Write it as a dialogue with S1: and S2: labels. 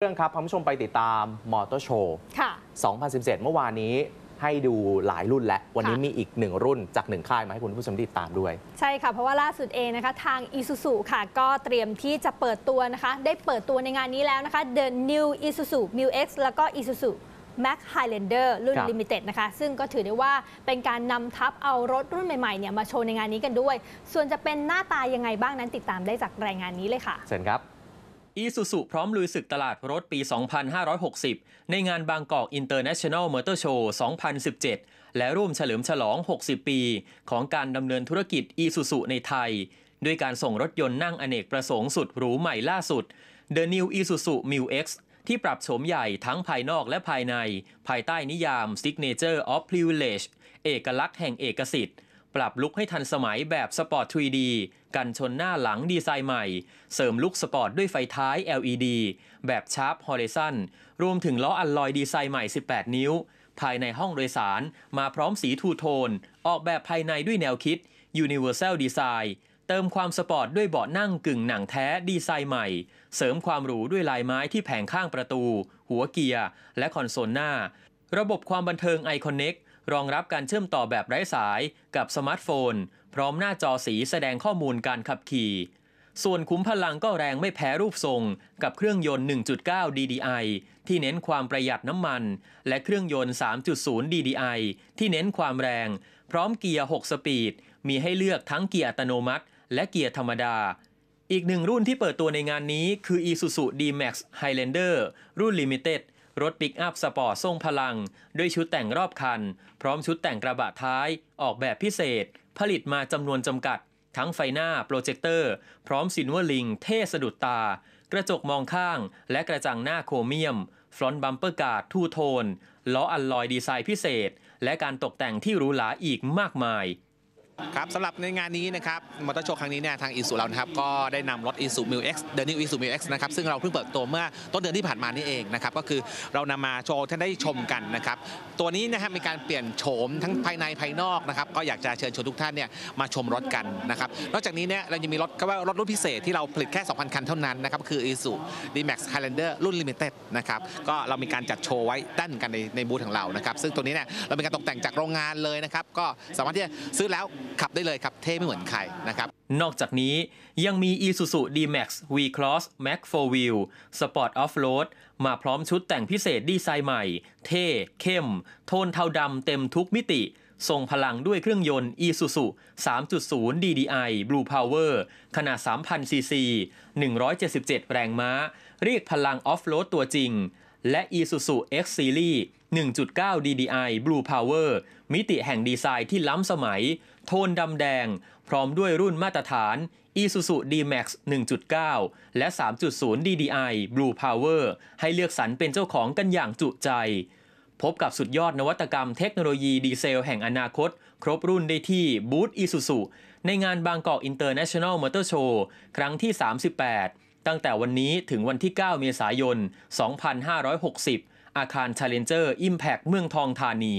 S1: เรื่องครับพผู้ชมไปติดตามมอเตอร์โชว์2017 เมื่อวานนี้ให้ดูหลายรุ่นและ วันนี้มีอีกหนึ่งรุ่นจากหนึ่งค่ายมาให้คุณผู้ชมติดตามด้วย
S2: ใช่ค่ะเพราะว่าล่าสุดเองนะคะ ทาง i s u z u ค่ะก็เตรียมที่จะเปิดตัวนะคะ ได้เปิดตัวในงานนี้แล้วนะคะ The New Isuzu Mu X แล้วก็ Isuzu Max Highlander รุ่น Limited นะคะ ซึ่งก็ถือได้ว่าเป็นการนำทับเอารถรุ่นใหม่ๆเนี่ยมาโชว์ในงานนี้กันด้วย ส่วนจะเป็นหน้าตายังไงบ้างนั้นติดตามได้จากรายงานนี้เลยค่ะ
S3: เชิญครับอีซูซูพร้อมลุยศึกตลาดรถปี 2560 ในงานบางกอกอินเตอร์เนชั่นแนลมอเตอร์โชว์ 2017 และร่วมเฉลิมฉลอง 60 ปีของการดำเนินธุรกิจอีซูซูในไทย ด้วยการส่งรถยนต์นั่งอเนกประสงค์สุดหรูใหม่ล่าสุด The New Isuzu Mu X ที่ปรับโฉมใหญ่ทั้งภายนอกและภายใน ภายใต้นิยาม Signature of Privilege เอกลักษณ์แห่งเอกสิทธิ์ปรับลุคให้ทันสมัยแบบสปอร์ต 3D กันชนหน้าหลังดีไซน์ใหม่ เสริมลุคสปอร์ตด้วยไฟท้าย LED แบบชาร์ปฮอล i ซันรวมถึงล้ออัลลอยดีไซน์ใหม่ 18 นิ้ว ภายในห้องโดยสารมาพร้อมสีทูโทนออกแบบภายในด้วยแนวคิด Universal Design เติมความสปอร์ตด้วยเบาะนั่งกึ่งหนังแท้ดีไซน์ใหม่ เสริมความหรูด้วยลายไม้ที่แผงข้างประตู หัวเกียร์และคอนโซลหน้าระบบความบันเทิง iConnect รองรับการเชื่อมต่อแบบไร้สายกับสมาร์ทโฟน พร้อมหน้าจอสีแสดงข้อมูลการขับขี่ ส่วนคุ้มพลังก็แรงไม่แพ้รูปทรง กับเครื่องยนต์ 1.9 DDI ที่เน้นความประหยัดน้ำมัน และเครื่องยนต์ 3.0 DDI ที่เน้นความแรง พร้อมเกียร์ 6 สปีดมีให้เลือกทั้งเกียร์อัตโนมัติ และเกียร์ธรรมดา อีกหนึ่งรุ่นที่เปิดตัวในงานนี้ คือ Isuzu D-Max Highlander รุ่น Limited รถปิกอัพสปอร์ตทรงพลัง ด้วยชุดแต่งรอบคัน พร้อมชุดแต่งกระบะท้ายออกแบบพิเศษ ผลิตมาจำนวนจำกัด ทั้งไฟหน้าโปรเจคเตอร์ พร้อมซินเวอร์ลิง เท่สะดุดตา กระจกมองข้าง และกระจังหน้าโครเมียมฟลอนต์บัมเปอร์การ์ดทูโทนล้ออัลลอยดีไซน์พิเศษ และการตกแต่งที่หรูหราอีกมากมายครับสำหรับในงานนี้นะครับมอเตอร์โชว์ครั้งนี้เนี่
S1: ยทางอีสุเรานะครับก็ได้นำรถอีสุมิวเอ็กซ์เดนิวอีสุมิวเอ็กซ์นะครับซึ่งเราเพิ่งเปิดตัวเมื่อต้นเดือนที่ผ่านมานี่เองนะครับก็คือเรานำมาโชว์ท่านได้ชมกันนะครับตัวนี้นะครับมีการเปลี่ยนโฉมทั้งภายในภายนอกนะครับก็อยากจะเชิญชวนทุกท่านเนี่ยมาชมรถกันนะครับนอกจากนี้เนี่ยเรายังมีรถก็ว่ารถรุ่นพิเศษที่เราผลิตแค่2,000คันเท่านั้นนะครับคืออีสุดีแม็กซ์ไฮแลนเดอร์รุ่นลิมิเต็ดนะครับก็เรามีการจัดโชว์ไว้ด้านกันในในบูธของเรานะครับซึ่งตัวนี้เนี่ยเรามีการตกแต่งจากโรงงานเลยนะครับก็สามารถที่จะซื้อแล้วขับได้เลยครับ เท่ไม่เหมือนใครนะครับ
S3: นอกจากนี้ยังมี Isuzu D-Max V-Cross Max 4 Wheel Sport Off-Road มาพร้อมชุดแต่งพิเศษดีไซน์ใหม่ เท่ เข้ม โทนเทาดำเต็มทุกมิติส่งพลังด้วยเครื่องยนต์ Isuzu 3.0 DDI Blue Power ขนาด 3,000 cc 177 แรงม้า เรียกพลังออฟโรดตัวจริง และ Isuzu X Series 1.9 DDI Blue Power มิติแห่งดีไซน์ที่ล้ำสมัย โทนดำแดง พร้อมด้วยรุ่นมาตรฐาน Isuzu D-Max 1.9 และ 3.0 DDI Blue Power ให้เลือกสรรเป็นเจ้าของกันอย่างจุใจ พบกับสุดยอดนวัตกรรมเทคโนโลยีดีเซลแห่งอนาคต ครบรุ่นได้ที่บูธ Isuzu ในงานบางกอกอินเตอร์เนชั่นแนลมอเตอร์โชว์ครั้งที่ 38 ตั้งแต่วันนี้ถึงวันที่ 9 เมษายน 2560อาคาร Challenger Impact เมืองทองธานี